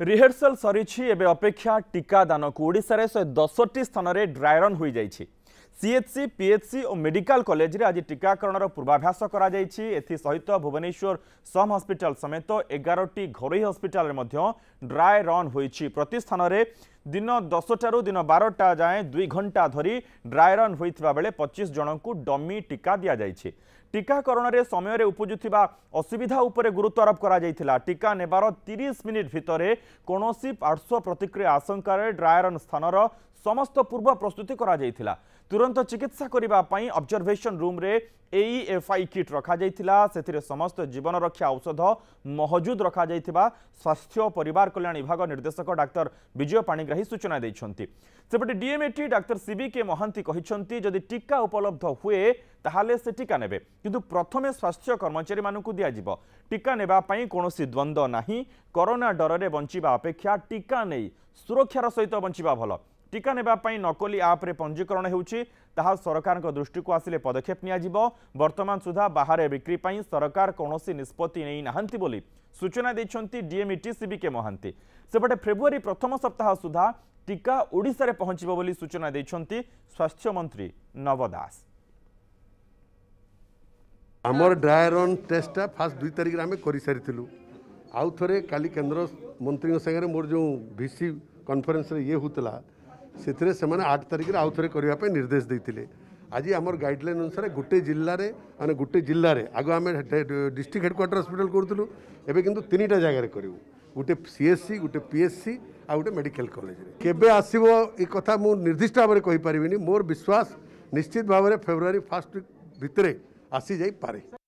rehearsal ସରିଛି ଏବେ ଅପେକ୍ଷା ଟିକାଦାନକୁ ଓଡ଼ିଶାରେ ଶହେ ଦଶଟି ସ୍ଥାନରେ ଡ୍ରାଏରନ୍ ହୋଇଯାଇଛି ସିଏଚ୍ସି ପିଏଚ୍ସି ଓ ମେଡିକାଲ କଲେଜରେ ଆଜି ଟିକାକରଣର ପୂର୍ବାଭ୍ୟାସ କରାଯାଇଛି ଏଥିସହିତ ଭୁବନେଶ୍ୱର ସମ୍ ହସ୍ପିଟାଲ ସମେତ ଏଗାରଟି ଘରୋଇ ହସ୍ପିଟାଲରେ ମଧ୍ୟ ଡ୍ରାଏ ରନ୍ ହୋଇଛି ପ୍ରତି ସ୍ଥାନରେ দিন দশটার দিন বারোটা যায় দুই ঘণ্টা ধর ড্রাইরন হয়ে পঁচিশ জনক ডমি টিকা দিয়া যাই টিকাকরণের সময়ের উপজুবা অসুবিধা উপরে গুরুত্ব আরোপ করা যাই টিকা নেবার তিরিশ মিনিট ভিতরে কোণী পার্শ্ব প্রতিক্রিয়া আশঙ্কার ড্রাইরন স্থানর সমস্ত পূর্ব প্রস্তুতি করা যাইতিলা ତୁରନ୍ତ ଚିକିତ୍ସା କରିବା ପାଇଁ ଅବଜରଭେସନ ରୁମ୍ରେ ଏଇ ଏଫ୍ଆଇ କିଟ୍ ରଖାଯାଇଥିଲା ସେଥିରେ ସମସ୍ତ ଜୀବନ ରକ୍ଷା ଔଷଧ ମହଜୁଦ ରଖାଯାଇଥିବା ସ୍ୱାସ୍ଥ୍ୟ ଓ ପରିବାର କଲ୍ୟାଣ ବିଭାଗ ନିର୍ଦ୍ଦେଶକ ଡାକ୍ତର ବିଜୟ ପାଣିଗ୍ରାହୀ ସୂଚନା ଦେଇଛନ୍ତି ସେପଟେ ଡିଏମ୍ଏଟି ଡାକ୍ତର ସିବିକେ ମହାନ୍ତି କହିଛନ୍ତି ଯଦି ଟିକା ଉପଲବ୍ଧ ହୁଏ ତାହେଲେ ସେ ଟିକା ନେବେ କିନ୍ତୁ ପ୍ରଥମେ ସ୍ୱାସ୍ଥ୍ୟ କର୍ମଚାରୀମାନଙ୍କୁ ଦିଆଯିବ ଟିକା ନେବା ପାଇଁ କୌଣସି ଦ୍ୱନ୍ଦ୍ୱ ନାହିଁ କରୋନା ଡରରେ ବଞ୍ଚିବା ଅପେକ୍ଷା ଟିକା ନେଇ ସୁରକ୍ଷାର ସହିତ ବଞ୍ଚିବା ଭଲ टीका ने नकली आप्रे पंजीकरण हो सरकार दृष्टि को आसिले पदक्षेप निजी बर्तमान सुधा बाहर बिक्री सरकार कौन निष्पत्ति नहीं ना सूचना देखते डीएमईटी सिबिके महांती सेपटे फेब्रुआरी प्रथम सप्ताह सुधा टीका ओडार पहुंचब सूचना देखते स्वास्थ्य मंत्री नव दास আমার ড্রাই রন টেস্টটা ফার্স্ট দুই তারিখে আমি করে সারি আউ থরে কালি কেন্দ্র মন্ত্রী সাথে মোর যে ভিসি কনফরেন্সরে ইয়ে হোলা ସେଥିରେ ସେମାନେ ଆଠ ତାରିଖରେ ଆଉ ଥରେ କରିବା ପାଇଁ ନିର୍ଦ୍ଦେଶ ଦେଇଥିଲେ ଆଜି ଆମର ଗାଇଡ଼ଲାଇନ୍ ଅନୁସାରେ ଗୋଟେ ଜିଲ୍ଲାରେ ମାନେ ଗୋଟେ ଜିଲ୍ଲାରେ ଆଗ ଆମେ ଡିଷ୍ଟ୍ରିକ୍ଟ ହେଡ଼କ୍ୱାର୍ଟର ହସ୍ପିଟାଲ କରୁଥିଲୁ ଏବେ କିନ୍ତୁ ତିନିଟା ଜାଗାରେ କରିବୁ ଗୋଟେ ସି ଏସ୍ ସି ଗୋଟେ ପି ଏସ୍ ସି ଆଉ ଗୋଟେ ମେଡ଼ିକାଲ କଲେଜରେ କେବେ ଆସିବ ଏ କଥା ମୁଁ ନିର୍ଦ୍ଦିଷ୍ଟ ଭାବରେ କହିପାରିବିନି ମୋର ବିଶ୍ୱାସ ନିଶ୍ଚିତ ଭାବରେ ଫେବୃଆରୀ ଫାର୍ଷ୍ଟ ଭିତରେ ଆସିଯାଇପାରେ